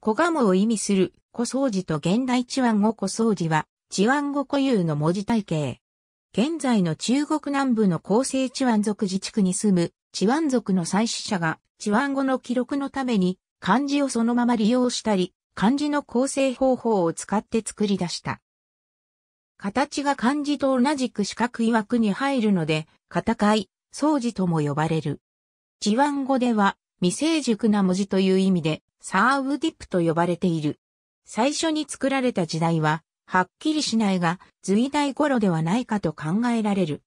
小鴨を意味する小掃除と現代チワン語小掃除はチワン語固有の文字体系。現在の中国南部の厚生チワン族自治区に住むチワン族の祭祀者がチワン語の記録のために漢字をそのまま利用したり漢字の構成方法を使って作り出した。形が漢字と同じく四角い枠に入るので、戦い、掃除とも呼ばれる。チワン語では未成熟な文字という意味で、サーウディップと呼ばれている。最初に作られた時代は、はっきりしないが、隋代頃ではないかと考えられる。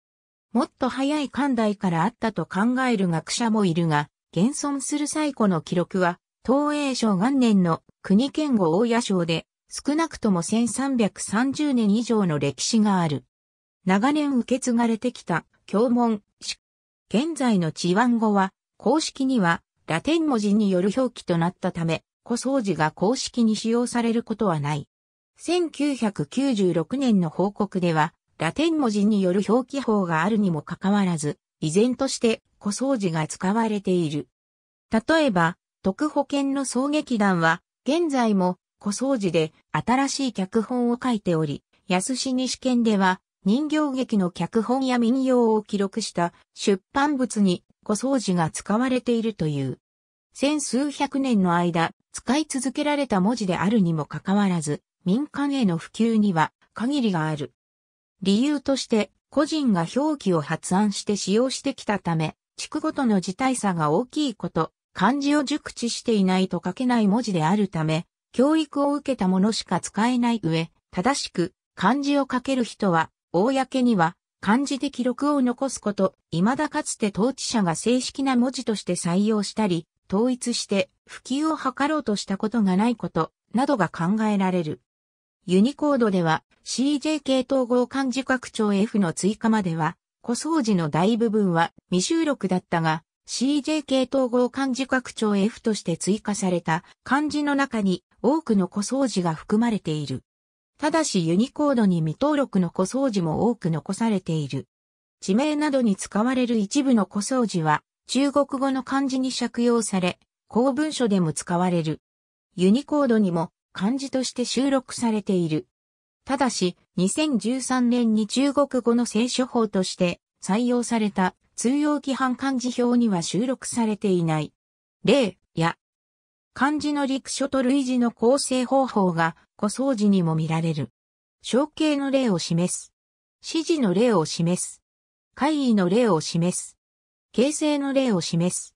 もっと早い漢代からあったと考える学者もいるが、現存する最古の記録は、東映省元年の国県後大野省で、少なくとも1330年以上の歴史がある。長年受け継がれてきた、教文、現在の治安語は、公式には、ラテン文字による表記となったため、古掃除が公式に使用されることはない。1996年の報告では、ラテン文字による表記法があるにもかかわらず、依然として古掃除が使われている。例えば、特保険の総劇団は、現在も古掃除で新しい脚本を書いており、安市西県では人形劇の脚本や民謡を記録した出版物に古掃除が使われているという。千数百年の間、使い続けられた文字であるにもかかわらず、民間への普及には限りがある。理由として、個人が表記を発案して使用してきたため、地区ごとの事体差が大きいこと、漢字を熟知していないと書けない文字であるため、教育を受けたものしか使えない上、正しく漢字を書ける人は、公には漢字で記録を残すこと、未だかつて統治者が正式な文字として採用したり、統一して普及を図ろうとしたことがないこと、などが考えられる。ユニコードでは CJK 統合漢字拡張 F の追加までは、小掃除の大部分は未収録だったが、CJK 統合漢字拡張 F として追加された漢字の中に多くの小掃除が含まれている。ただしユニコードに未登録の古掃除も多く残されている。地名などに使われる一部の古掃除は中国語の漢字に借用され、公文書でも使われる。ユニコードにも漢字として収録されている。ただし、2013年に中国語の聖書法として採用された通用規範漢字表には収録されていない。例や、漢字の陸書と類似の構成方法が小掃除にも見られる。象形の例を示す。指示の例を示す。会議の例を示す。形成の例を示す。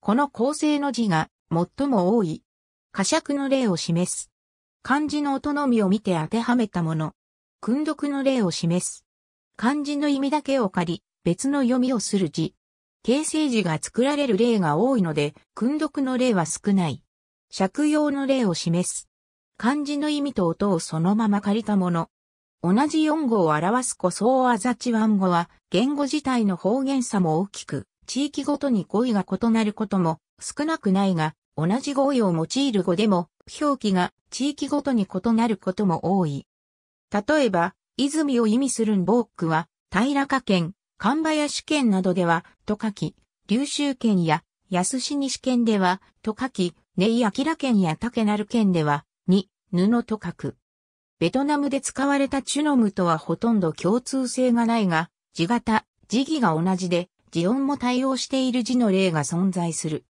この構成の字が最も多い。仮釈の例を示す。漢字の音のみを見て当てはめたもの。訓読の例を示す。漢字の意味だけを借り、別の読みをする字。形成字が作られる例が多いので、訓読の例は少ない。借用の例を示す。漢字の意味と音をそのまま借りたもの。同じ四語を表す古相あざちわん語は、言語自体の方言差も大きく、地域ごとに語彙が異なることも少なくないが、同じ語彙を用いる語でも、表記が地域ごとに異なることも多い。例えば、泉を意味するんボークは、平賀県、神林県などでは、と書き、琉州県や安西西県では、と書き、根井明県や竹成県では、布と書く。ベトナムで使われたチュノムとはほとんど共通性がないが、字型、字義が同じで、字音も対応している字の例が存在する。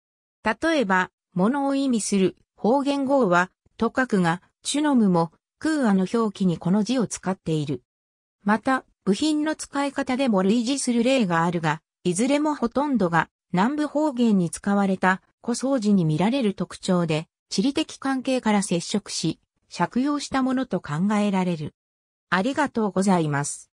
例えば、物を意味する方言語は、と書くが、チュノムも、空アの表記にこの字を使っている。また、部品の使い方でも類似する例があるが、いずれもほとんどが南部方言に使われた古装字に見られる特徴で、地理的関係から接触し、借用したものと考えられる。ありがとうございます。